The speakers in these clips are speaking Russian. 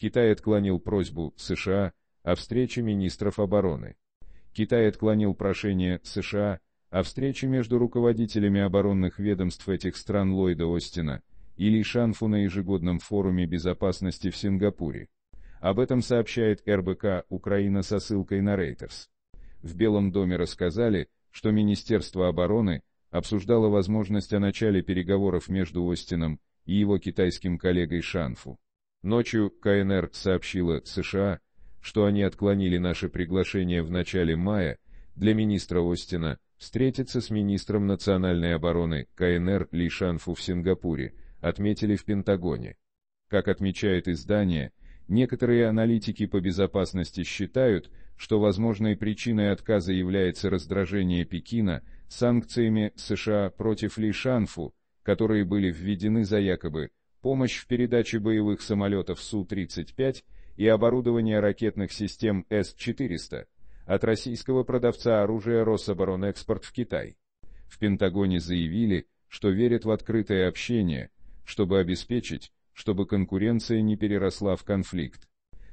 Китай отклонил просьбу США о встрече министров обороны. Китай отклонил прошение США о встрече между руководителями оборонных ведомств этих стран Ллойда Остина и Ли Шанфу на ежегодном форуме безопасности в Сингапуре. Об этом сообщает РБК «Украина» со ссылкой на Рейтерс. В Белом доме рассказали, что Министерство обороны обсуждало возможность о начале переговоров между Остином и его китайским коллегой Шанфу. Ночью КНР сообщила США, что они отклонили наше приглашение в начале мая для министра Остина встретиться с министром национальной обороны КНР Ли Шанфу в Сингапуре, отметили в Пентагоне. Как отмечает издание, некоторые аналитики по безопасности считают, что возможной причиной отказа является раздражение Пекина санкциями США против Ли Шанфу, которые были введены за якобы помощь в передаче боевых самолетов Су-35 и оборудование ракетных систем С-400 от российского продавца оружия Рособоронэкспорт в Китай. В Пентагоне заявили, что верят в открытое общение, чтобы обеспечить, чтобы конкуренция не переросла в конфликт.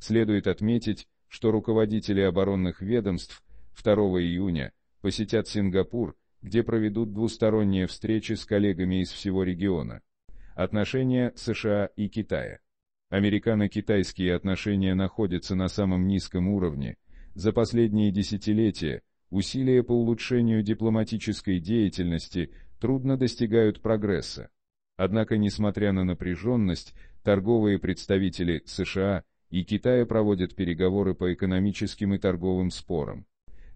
Следует отметить, что руководители оборонных ведомств 2 июня посетят Сингапур, где проведут двусторонние встречи с коллегами из всего региона. Отношения США и Китая. Американо-китайские отношения находятся на самом низком уровне. За последние десятилетия усилия по улучшению дипломатической деятельности трудно достигают прогресса. Однако, несмотря на напряженность, торговые представители США и Китая проводят переговоры по экономическим и торговым спорам.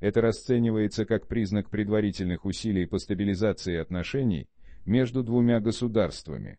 Это расценивается как признак предварительных усилий по стабилизации отношений между двумя государствами.